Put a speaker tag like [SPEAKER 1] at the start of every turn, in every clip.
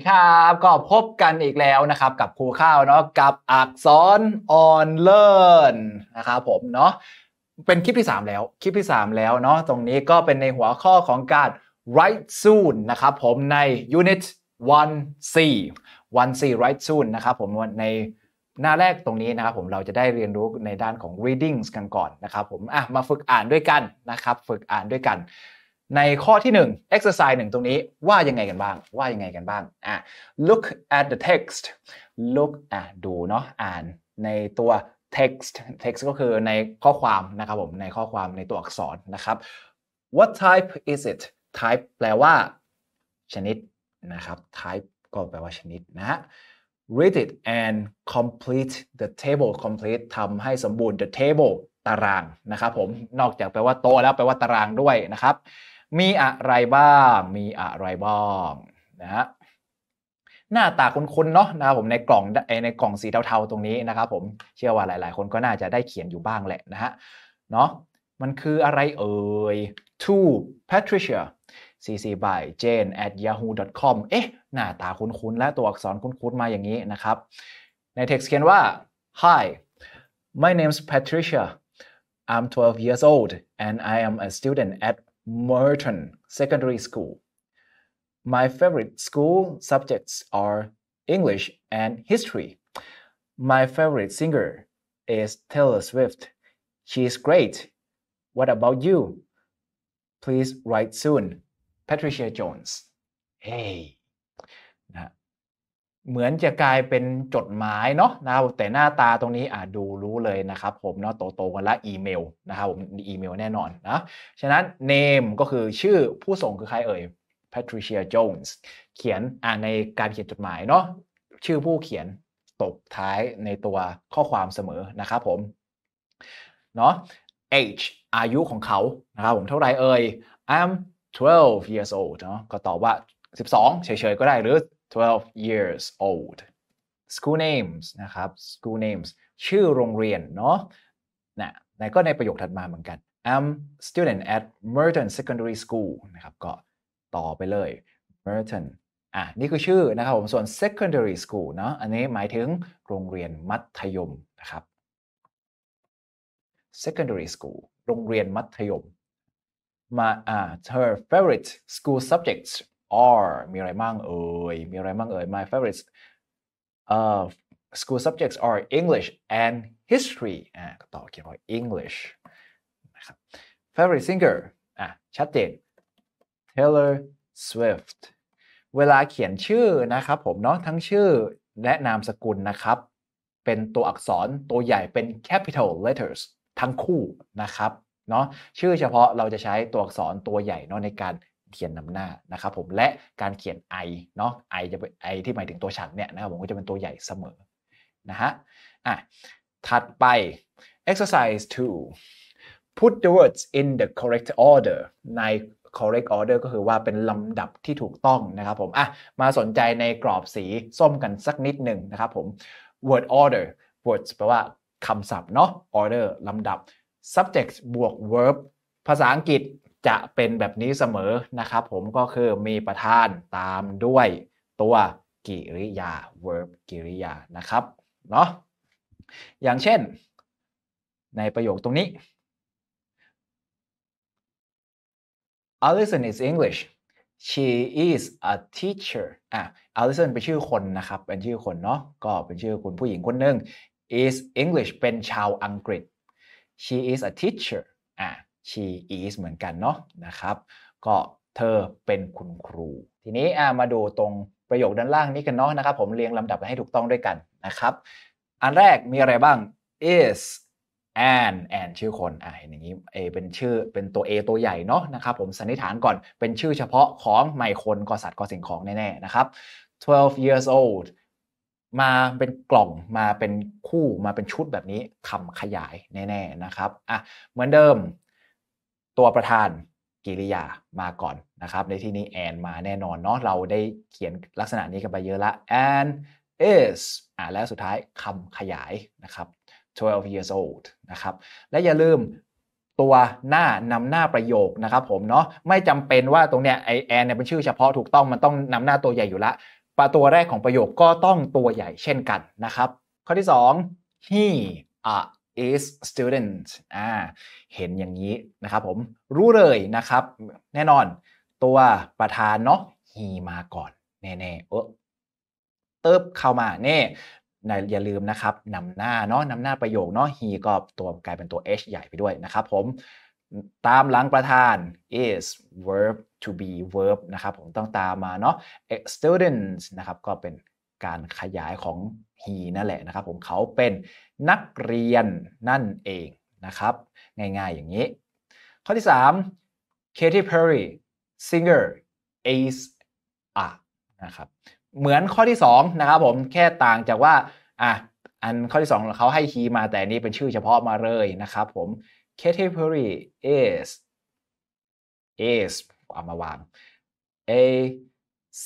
[SPEAKER 1] ีครับก็พบกันอีกแล้วนะครับ กับครูข้าวเนาะกับอักษรออนเลิร์นนะครับผมเนาะเป็นคลิปที่ 3 แล้วคลิปที่3แล้วเนาะตรงนี้ก็เป็นในหัวข้อของการ write soon นะครับผมใน unit 1 c 1 c write soon นะครับผมในหน้าแรกตรงนี้นะครับผมเราจะได้เรียนรู้ในด้านของ readings กันก่อนนะครับผมอ่ะมาฝึกอ่านด้วยกันนะครับฝึกอ่านด้วยกันในข้อที่ 1 exercise 1 ตรงนี้ว่ายังไงกันบ้าง ว่ายังไงกันบ้างอ่ะ look at the text look อ่ะดูเนาะอ่านในตัว text text ก็คือในข้อความนะครับผมในข้อความในตัวอักษรนะครับ what type is it type แปลว่า ชนิดนะครับ type ก็แปลว่าชนิดนะ read it and complete the table complete ทำให้สมบูรณ์ the table ตาราง นะครับผมนอกจากแปลว่าโตแล้วแปลว่าตารางด้วยนะครับมีอะไรบ้าง มีอะไรบ้างนะฮะหน้าตาคุ้นๆเนาะนะครับผมในกล่องในกล่องสีเทาๆ ตรงนี้นะครับผม เชื่อว่าหลายๆคนก็น่าจะได้เขียนอยู่บ้างแหละนะฮะ เนาะ มันคืออะไรเอ่ย to Patricia cc by jane at yahoo com เอ๊ะ หน้าตาคุ้นๆและตัวอักษรคุ้นๆมาอย่างนี้นะครับ ใน text เขียนว่า hi my name's Patricia I'm 12 years old and I am a student at Merton Secondary School. My favorite school subjects are English and history. My favorite singer is Taylor Swift. She is great. What about you? Please write soon. Patricia Jones. Hey. เหมือนจะกลายเป็นจดหมายเนาะนะครับแต่หน้าตาตรงนี้อ่าดูรู้เลยนะครับผมเนาะโตๆกันละอีเมลนะครับผมอีเมลแน่นอนนะ ฉะนั้นเนมก็คือชื่อผู้ส่งคือใครเอ่ย Patricia Jones เขียนอ่าในการเขียนจดหมายเนาะชื่อผู้เขียนตกท้ายในตัวข้อความเสมอนะครับผมเนาะ age อายุของเขานะครับผมเท่าไรเอ่ย I'm 12 years old เนาะก็ตอบว่า 12 เฉยๆ ก็ได้หรือ12 years old school names นะครับ school names ชื่อโรงเรียนเนาะนะในก็ในประโยคถัดมาเหมือนกัน I'm student at Merton Secondary School นะครับ ก็ต่อไปเลย Merton อ่ะ นี่คือชื่อนะครับผม ส่วน secondary school เนาะ อันนี้หมายถึงโรงเรียนมัธยมนะครับ secondary school โรงเรียนมัธยมมาอ่า her favorite school subjects a r มีอะไรบ้างเอ่ย มีอะไรบ้างเอ่ย my favorite uh, school subjects are English and history อ่ะต่อเขียนว่า English นะครับ favorite singer อ่ะชัดเจน Taylor Swift เวลาเขียนชื่อนะครับผมเนาะทั้งชื่อและนามสกุลนะครับ เป็นตัวอักษรตัวใหญ่เป็น capital letters ทั้งคู่นะครับ เนาะชื่อเฉพาะเราจะใช้ตัวอักษรตัวใหญ่เนาะในการเทียนนำหน้านะครับผม และการเขียน I เนาะ I จะเป็น I ที่หมายถึงตัวฉันเนี่ยนะครับผมก็จะเป็นตัวใหญ่เสมอ นะฮะอ่ะถัดไป exercise 2 put the words in the correct order ใน correct order ก็คือว่าเป็นลำดับที่ถูกต้องนะครับผม อ่ะ มาสนใจในกรอบสี ส้มกันสักนิดหนึ่งนะครับผม word order words แปลว่าคำศัพท์เนาะ order ลำดับ subject บวก verb ภาษาอังกฤษจะเป็นแบบนี้เสมอนะครับ ผมก็คือมีประธานตามด้วยตัวกิริยา verb กิริยานะครับ เนาะอย่างเช่น ในประโยคตรงนี้ Alison is English she is a teacher อ่ะ Alison เป็นชื่อคนนะครับ เป็นชื่อคนเนาะก็เป็นชื่อคุณผู้หญิงคนหนึ่ง is English เป็นชาวอังกฤษ she is a teacher อ่ะ she is เหมือนกันเนาะนะครับ ก็เธอเป็นคุณครู ทีนี้มาดูตรงประโยคด้านล่างนี้กันเนาะนะครับ ผมเรียงลำดับให้ถูกต้องด้วยกันนะครับ อันแรกมีอะไรบ้าง is a n and ชื่อคนอ่าเห็นอย่างนี้ A เป็นชื่อเป็นตัว A ตัวใหญ่เนาะนะครับผมสันนิษฐานก่อนเป็นชื่อเฉพาะของไม่คนก็สัตว์ก็สิ่งของแน่ๆนะครับ 12 years old มาเป็นกล่องมาเป็นคู่มาเป็นชุดแบบนี้คำขยายแน่ๆนะครับอ่ะเหมือนเดิมตัวประธานกิริยามาก่อนนะครับ ในที่นี้แอนมาแน่นอนเนาะเราได้เขียนลักษณะนี้กันไปเยอะละ and is อ่าแล้วสุดท้ายคำขยายนะครับ12 years old นะครับ และอย่าลืมตัวหน้านำหน้าประโยคนะครับผมเนาะไม่จำเป็นว่าตรงเนี้ยไอแอนเนี่ยเป็นชื่อเฉพาะถูกต้องมันต้องนำหน้าตัวใหญ่อยู่ละประตัวแรกของประโยคก็ต้องตัวใหญ่เช่นกันนะครับข้อที่2 he a is student อ่า เห็นอย่างนี้นะครับผม รู้เลยนะครับ แน่นอนตัวประธานเนาะ he มาก่อน แน่ ๆ เออเติบเข้ามาเน่อย่าลืมนะครับนำหน้าเนาะนำหน้าประโยคเนาะ he ก็ตัวกลายเป็นตัว h ใหญ่ไปด้วยนะครับผม ตามหลังประธาน is verb to be verb นะครับผมต้องตามมาเนาะ students นะครับก็เป็นการขยายของ he นั่นแหละนะครับผมเขาเป็นนักเรียนนั่นเองนะครับ ง่ายๆอย่างนี้ ข้อที่ 3 Katy Perry singer is a นะครับ เหมือนข้อที่ 2 นะครับผม แค่ต่างจากว่าอ่ะอันข้อที่ 2 เขาให้คีมาแต่นี้เป็นชื่อเฉพาะมาเลยนะครับผม Katy Perry is is เอามาวาง a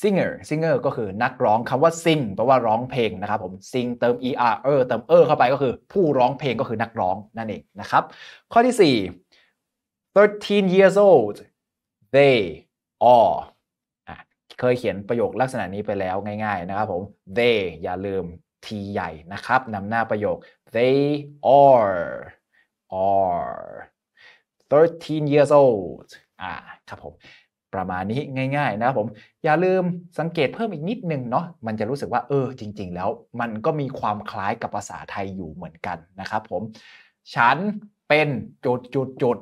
[SPEAKER 1] singer singer ก็คือนักร้องคำว่า sing แปลว่าร้องเพลงนะครับผม sing เติม er เติม er เข้าไปก็คือผู้ร้องเพลงก็คือนักร้องนั่นเองนะครับ ข้อที่ 4 13 years old they are เคยเขียนประโยคลักษณะนี้ไปแล้วง่ายๆนะครับผม they อย่าลืม t ใหญ่นะครับนำหน้าประโยค they are are 13 years old อ่าครับผมประมาณนี้ง่ายๆนะครับผมอย่าลืมสังเกตเพิ่มอีกนิดนึงเนาะมันจะรู้สึกว่าเออจริงๆ แล้วมันก็มีความคล้ายกับภาษาไทยอยู่เหมือนกันนะครับผมฉันเป็นจุดจุดจุด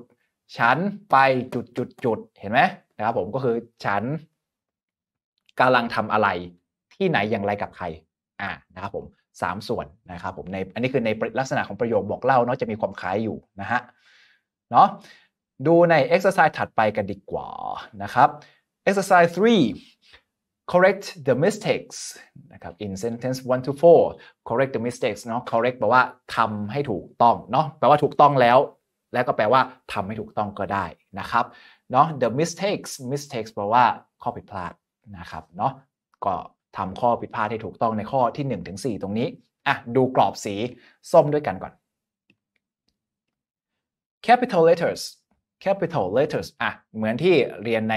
[SPEAKER 1] ฉันไปจุดจุดจุดเห็นไหมนะครับผมก็คือฉันกำลังทำอะไรที่ไหนอย่างไรกับใครอ่านะครับผมสามส่วนนะครับผมในอันนี้คือในลักษณะของประโยคบอกเล่าเนาะจะมีความคล้ายอยู่นะฮะเนาะดูใน exercise ถัดไปกันดีกว่านะครับ exercise 3 correct the mistakes นะครับ in sentence 1 to 4 correct the mistakes เนาะ correct แปลว่าทำให้ถูกต้อง เนาะแปลว่าถูกต้องแล้ว และก็แปลว่าทำให้ถูกต้องก็ได้นะครับ เนาะ the mistakes mistakes แปลว่าข้อผิดพลาดนะครับ เนาะก็ทำข้อผิดพลาด ให้ถูกต้องในข้อที่1ถึง4ตรงนี้ อ่ะ ดูกรอบสี ส้มด้วยกันก่อน capital letters capital letters อ่ะ เหมือนที่เรียนใน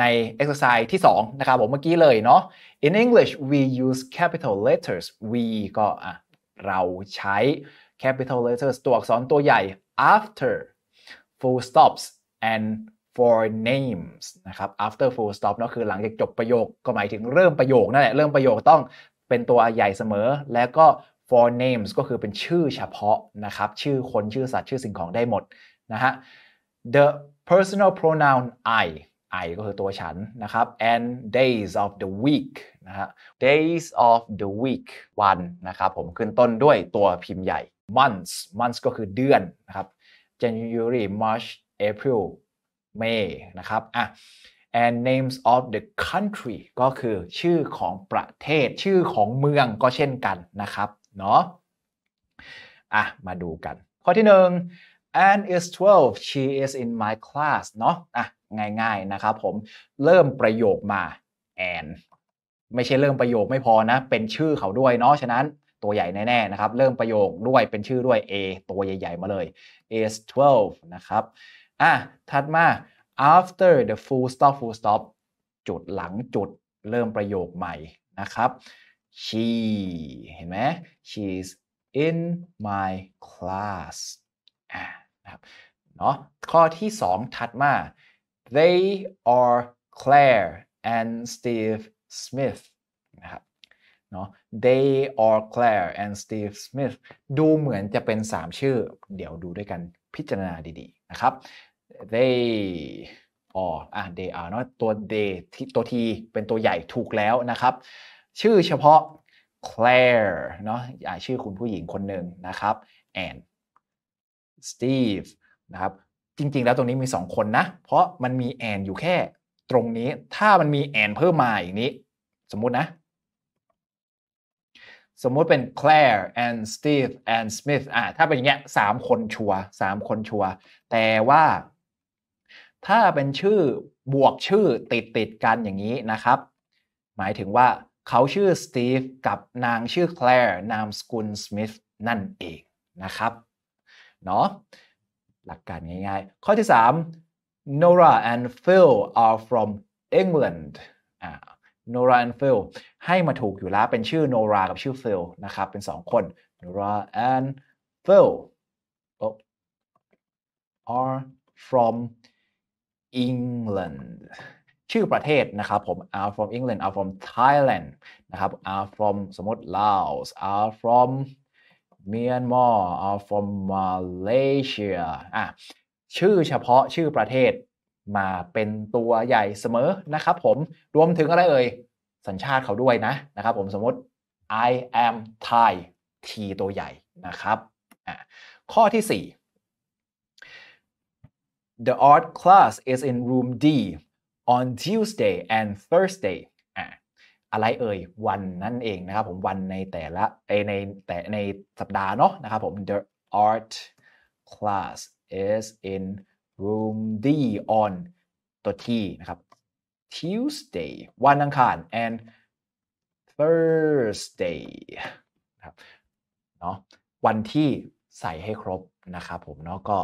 [SPEAKER 1] ใน exercise ที่ 2 นะครับผมเมื่อกี้เลยเนาะ in English we use capital letters we ก็อ่ะเราใช้ capital letters ตัวอักษรตัวใหญ่ after full stops and for names นะครับ after full stop เนาะคือหลังจากจบประโยคก็หมายถึงเริ่มประโยค นั่นแหละ เริ่มประโยคต้องเป็นตัวใหญ่เสมอ แล้วก็ for names ก็คือเป็นชื่อเฉพาะนะครับ ชื่อคนชื่อสัตว์ ชื่อสิ่งของได้หมดนะฮะ the personal pronoun I I ก็คือตัวฉันนะครับ and days of the week นะฮะ days of the week วันนะครับผมขึ้นต้นด้วยตัวพิมพ์ใหญ่ months months ก็คือเดือนนะครับ January March April May นะครับอ่ะ and names of the country ก็คือชื่อของประเทศ ชื่อของเมืองก็เช่นกันนะครับ เนาะอ่ะมาดูกัน ข้อที่หนึ่ง Anne is 12 she is in my class เนาะอ่ะง่ายๆนะครับผมเริ่มประโยคมา Anne ไม่ใช่เริ่มประโยคไม่พอนะเป็นชื่อเขาด้วยเนาะฉะนั้นตัวใหญ่แน่ๆนะครับเริ่มประโยคด้วยเป็นชื่อด้วย A ตัวใหญ่ๆมาเลย is 12นะครับอ่ะถัดมา after the full stop full stop จุดหลังจุด เริ่มประโยคใหม่นะครับ she เห็นไหม she's in my class นะครับเนาะข้อที่2ถัดมา they are Claire and Steve Smith นะครับเนาะ they are Claire and Steve Smith ดูเหมือนจะเป็น 3 ชื่อ เดี๋ยวดูด้วยกันพิจารณาดีๆนะครับ they are อ่ะ they are เนาะตัว they ตัว t เป็นตัวใหญ่ถูกแล้วนะครับชื่อเฉพาะ Claire เนาะชื่อคุณผู้หญิงคนหนึ่งนะครับ and สตีฟนะครับจริงๆแล้วตรงนี้มี 2 คนนะ เพราะมันมีแอนอยู่แค่ตรงนี้ถ้ามันมีแอนเพิ่มมาอย่างนี้ สมมุตินะ สมมุติเป็นแคลร์แอนสตีฟแอนสมิธอ่าถ้าเป็นอย่างเงี้ยสามคนชัวสามคนชัวแต่ว่าถ้าเป็นชื่อบวกชื่อติดติดกันอย่างนี้นะครับ หมายถึงว่า เขาชื่อสตีฟกับนางชื่อแคลร์นามสกุลสมิธนั่นเองนะครับเนาะหลักการง่ายๆข้อที่ 3 Nora and Phil are from England Nora and Phil ให้มาถูกอยู่แล้ว เป็นชื่อ Nora กับชื่อ Phil นะครับ เป็น 2 คน Nora and Phil are from England ชื่อประเทศนะครับ ผม are from England are from Thailand นะครับ are from สมมติ Laos are from Myanmar are from Malaysia อ่ะ ชื่อเฉพาะชื่อประเทศมาเป็นตัวใหญ่เสมอนะครับผม รวมถึงอะไรเอ่ย สัญชาติเขาด้วยนะนะครับผมสมมติ I am Thai T ตัวใหญ่นะครับข้อที่ 4 The art class is in room D on Tuesday and Thursday อะไรเอ่ยวันนั่นเองนะครับผมวันในแต่ละในแต่ในสัปดาห์เนาะนะครับผม the art class is in room D on ตัวที่นะครับ Tuesday วันอังคาร and Thursday นะครับเนาะวันที่ใส่ให้ครบนะครับผมเนาะก็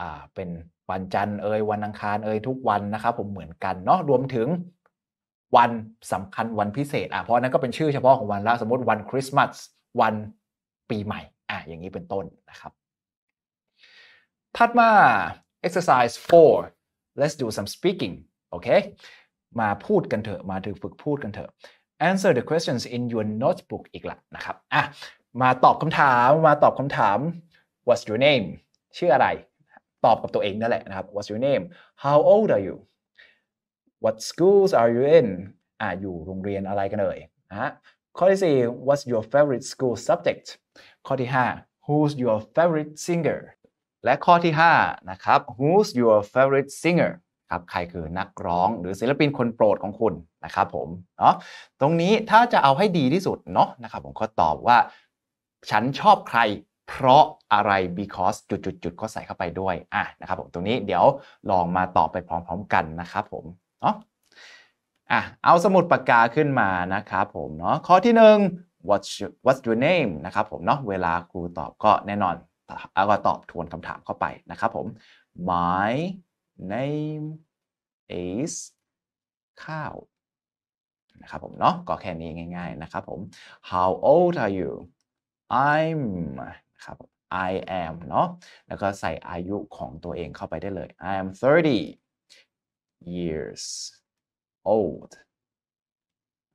[SPEAKER 1] อ่าเป็นวันจันทร์เอ่ยวันอังคารเอ่ยทุกวันนะครับผมเหมือนกันเนาะรวมถึงวันสำคัญวันพิเศษอ่ะเพราะนั้นก็เป็นชื่อเฉพาะของวันละสมมติวันคริสต์มาสวันปีใหม่อ่ะอย่างนี้เป็นต้นนะครับ ถัดมา exercise 4 let's do some speaking โอเคมาพูดกันเถอะมาถึงฝึกพูดกันเถอะ answer the questions in your notebook อีกละนะครับอ่ะมาตอบคำถามมาตอบคำถาม what's your name ชื่ออะไรตอบกับตัวเองนั่นแหละนะครับ what's your name how old are you what schools are you in อ่าอยู่โรงเรียนอะไรกันเอ่ยนะข้อที่ 4 what's your favorite school subject ข้อที่ 5 who's your favorite singer และข้อที่5นะครับ who's your favorite singer ครับ ใครคือนักร้องหรือศิลปินคนโปรดของคุณ นะครับผมเนาะตรงนี้ถ้าจะเอาให้ดีที่สุดเนาะนะครับผมก็ตอบว่า ฉันชอบใครเพราะอะไร because จุดๆๆก็ใส่เข้าไปด้วย อ่ะนะครับผมตรงนี้เดี๋ยวลองมาตอบไปพร้อมๆกันนะครับผมเนาะอ่ะ เอาสมุดปากกาขึ้นมานะครับผมเนาะ ข้อที่1 what's your, what's your name นะครับผมเนาะ เวลาครูตอบก็แน่นอนเอาก็ตอบทวนคำถามเข้าไปนะครับผม my name is ข้าว นะครับผมเนาะ ก็แค่นี้ง่ายๆนะครับผม how old are you I'm นะครับ I am เนาะ แล้วก็ใส่อายุของตัวเองเข้าไปได้เลย I am 30 years old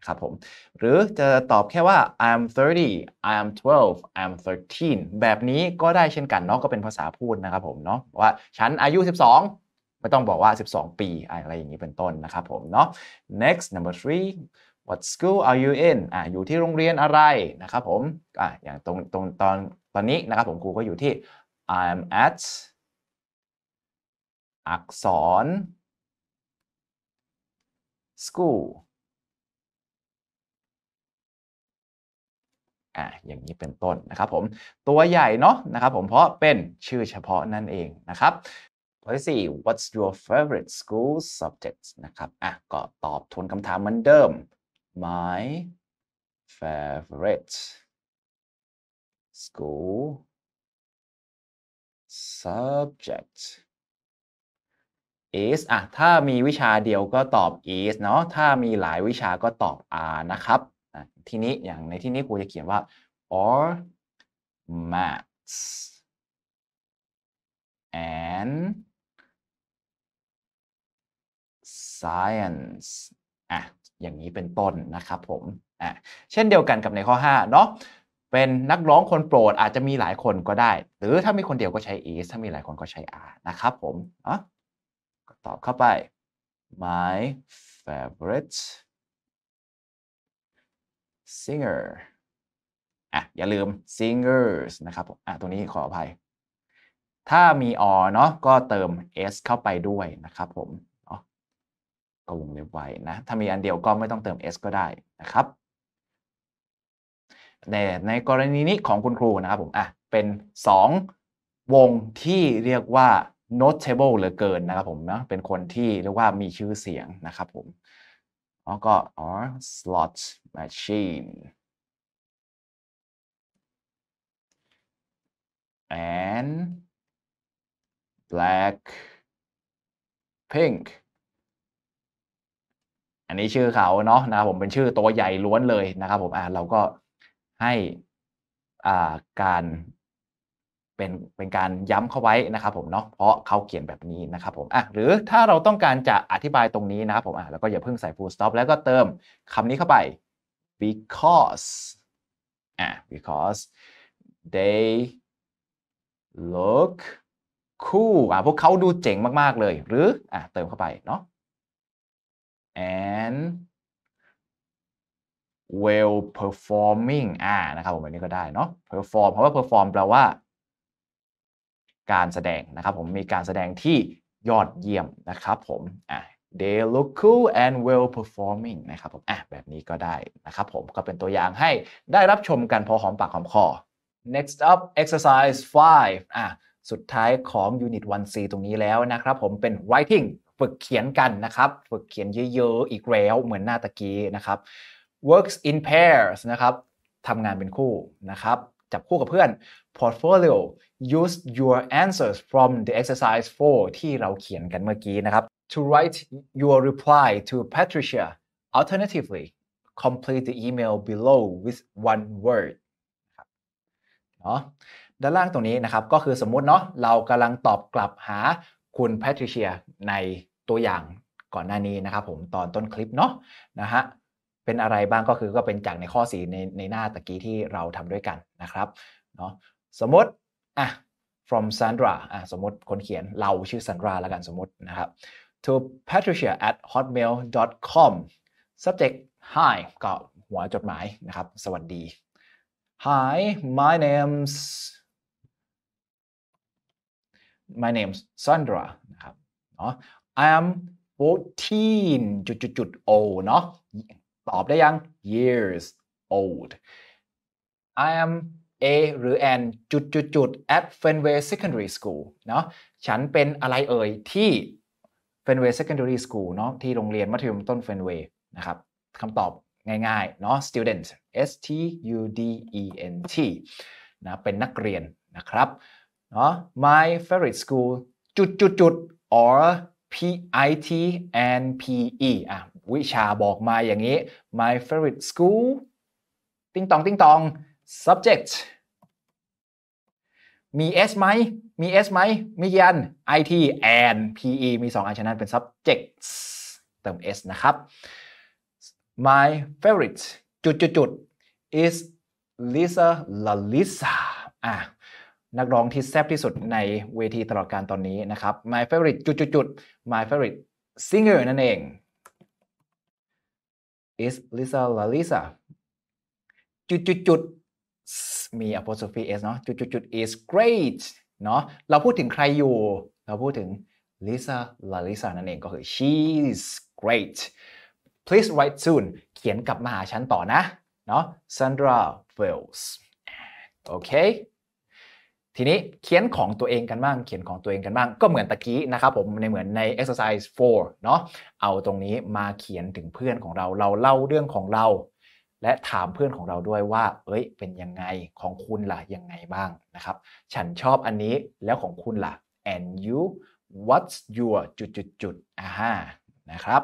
[SPEAKER 1] ครับผม หรือจะตอบแค่ว่า I'm 30 I'm 12 I'm 13 แบบนี้ก็ได้เช่นกันเนาะ ก็เป็นภาษาพูดนะครับผมเนาะ ว่าฉันอายุ 12 ไม่ต้องบอกว่า 12 ปี อะไรอย่างนี้เป็นต้นนะครับผมเนาะ next number three what school are you in อ่าอยู่ที่โรงเรียนอะไรนะครับผมอ่าอย่างตรงตรงตอนตอนนี้นะครับผมครูก็อยู่ที่ I'm at อักษร school อ่าอย่างนี้เป็นต้นนะครับผม ตัวใหญ่เนาะนะครับผมเพราะเป็นชื่อเฉพาะนั่นเองนะครับตัวที่4 what's your favorite school subject นะครับอ่ะก็ตอบทวนคำถามเหมือนเดิม my favorite school subject is อ่ะถ้ามีวิชาเดียวก็ตอบ is เนาะถ้ามีหลายวิชาก็ตอบ are นะครับทีนี้อย่างในที่นี้ครูจะเขียนว่า or maths and science อ่ะอย่างนี้เป็นต้นนะครับผมอ่ะเช่นเดียวกันกับในข้อ5เนาะเป็นนักร้องคนโปรดอาจจะมีหลายคนก็ได้ หรือถ้ามีคนเดียวก็ใช้ is ถ้ามีหลายคนก็ใช้ are นะครับผมอ่ะตอบเข้าไป my favorite singer อ่ะ อย่าลืม singers นะครับผมอ่ะตรงนี้ขออภัย ถ้ามีอเนาะก็เติม s เข้าไปด้วยนะครับผมก็วงเล็บไว้นะ ถ้ามีอันเดียวก็ไม่ต้องเติม s ก็ได้นะครับ ในในกรณีนี้ของคุณครูนะครับผมอ่ะเป็น 2 วงที่เรียกว่า notable เหลือเกินนะครับผมนะเป็นคนที่เรียกว่ามีชื่อเสียงนะครับ ผมอ๋อก็อ๋อ slot machine แอน black pink อันนี้ชื่อเขา เนาะนะครับผมเป็นชื่อตัวใหญ่ล้วนเลยนะครับ ผม อ่า เราก็ให้ อ่า การเป็น เป็นการย้ำเข้าไว้ นะ ครับ ผม เนาะเพราะเขาเขียนแบบนี้ นะ ครับ ผม อ่ะ หรือถ้าเราต้องการจะอธิบายตรงนี้ นะครับผม อ่ะ แล้วก็อย่าเพิ่งใส่ full stop แล้วก็เติมคำนี้เข้าไป because อ่ะ because they look cool อ่ะพวกเขาดูเจ๋ง มากๆเลยหรือ อ่ะ เติมเข้าไป เนาะ and well performing อ่านะ ครับ ผมแบบนี้ ก็ได้ เนาะ perform เพราะว่า perform แปลว่าการแสดงนะครับผมมีการแสดงที่ยอดเยี่ยมนะครับผมอ่ะ they look cool and well performing นะครับ ผมอ่ะแบบนี้ก็ได้นะครับผมก็เป็นตัวอย่างให้ได้รับชมกันพอหอมปาก หอมคอ next up exercise 5อ่ะสุดท้ายของ unit 1c ตรงนี้แล้วนะครับผมเป็น writing ฝึกเขียนกันนะครับ ฝึกเขียนเยอะ ๆ อีกแล้ว เหมือนหน้าตะกี้นะครับ works in pairs นะครับทำงานเป็นคู่นะครับจับคู่กับเพื่อน portfolio use your answers from the exercise 4 ที่เราเขียนกันเมื่อกี้นะครับ to write your reply to Patricia alternatively complete the email below with one word เนาะด้านล่างตรงนี้นะครับก็คือสมมุติเนาะเรากำลังตอบกลับหาคุณแพทริเชียในตัวอย่างก่อนหน้านี้นะครับ ผมตอนต้นคลิปเนาะนะฮะเป็นอะไรบ้างก็คือก็เป็นจากในข้อสีในในหน้าตะกี้ที่เราทำด้วยกันนะครับเนาะสมมติ อ่ะ from Sandra อ่ะสมมติคนเขียนเราชื่อ Sandra แล้วกันสมมตินะครับ to patricia at hotmail com subject hi ก็หัวจดหมายนะครับ สวัสดี hi my name's my name's Sandra นะครับเนาะ I am 14จุดจุดจุดโอเนาะตอบได้ยัง years old I am A หรือ an จุดจุดจุด at Fenway Secondary School เนาะ ฉันเป็นอะไรเอ่ยที่ Fenway Secondary School เนาะที่โรงเรียนมัธยมต้น Fenway นะครับคำตอบง่ายๆเนาะ student S T U D E N T นะ เป็นนักเรียนนะครับ เนาะ my favorite school จุดจุดจุด or PIT and PE อ่ะวิชาบอกมาอย่างนี้ my favorite school ติ้งตองติ้งตอง subject มี S ไหม มี S ไหมมียัน IT and PE มี 2อันฉะนั้นเป็น subjects เติม S นะครับ my favorite จุดจุดจุด is Lisa Lalisa อ่ะนักร้องที่แซ่บที่สุดในเวทีตลอดการตอนนี้นะครับ my favorite จุดๆ my favorite singer นั่นเอง is Lisa La Lisa จุดจุดจุดมี apostrophe s เนาะ จุดจุดจุด is great เนาะ เราพูดถึงใครอยู่ เราพูดถึง Lisa La Lisa นั่นเองก็คือ she's great please write soon เขียนกลับมาหาฉันต่อนะ เนาะ Sandra Wells โอเคทีนี้เขียนของตัวเองกันบ้าง เขียนของตัวเองกันบ้างก็เหมือนตะกี้นะครับผมในเหมือนใน exercise 4เนาะเอาตรงนี้มาเขียนถึงเพื่อนของเราเราเล่าเรื่องของเรา และถามเพื่อนของเราด้วยว่าเอ้ยเป็นยังไงของคุณล่ะยังไงบ้างนะครับ ฉันชอบอันนี้แล้วของคุณล่ะ and you what's your จุดจุดจุดอ่านะครับ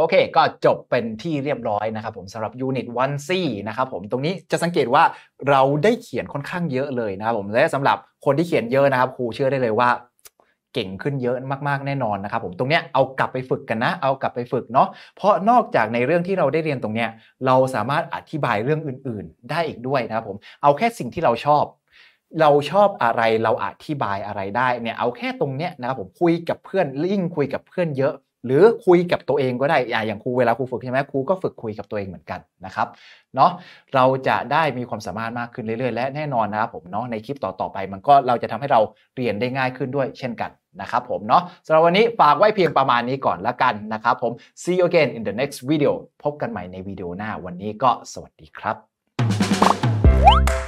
[SPEAKER 1] โอเค ก็จบเป็นที่เรียบร้อยนะครับผมสำหรับยูนิต1 C นะครับผมตรงนี้จะสังเกตว่าเราได้เขียนค่อนข้างเยอะเลยนะครับผมและสำหรับคนที่เขียนเยอะนะครับครูเชื่อได้เลยว่า เก่งขึ้นเยอะมากๆแน่นอนนะครับผมตรงเนี้ยเอากลับไปฝึกกันนะ เอากลับไปฝึกเนาะเพราะนอกจากในเรื่องที่เราได้เรียนตรงเนี้ยเราสามารถอธิบายเรื่องอื่นๆได้อีกด้วยนะครับผมเอาแค่สิ่งที่เราชอบ เราชอบอะไรเราอธิบายอะไรได้เนี่ยเอาแค่ตรงเนี้ยนะครับผมคุยกับเพื่อนยิ่งคุยกับเพื่อนเยอะหรือคุยกับตัวเองก็ได้อย่างครูเวลาครูฝึกใช่ไหมครูก็ฝึกคุยกับตัวเองเหมือนกันนะครับเนาะเราจะได้มีความสามารถมากขึ้นเรื่อยๆ และแน่นอนนะครับผมเนาะในคลิปต่อๆไปมันก็เราจะทำให้เราเรียนได้ง่ายขึ้นด้วยเช่นกันนะครับผมเนาะสำหรับวันนี้ฝากไว้เพียงประมาณนี้ก่อนละกันนะครับผม see you again in the next video พบกันใหม่ในวิดีโอหน้า วันนี้ก็สวัสดีครับ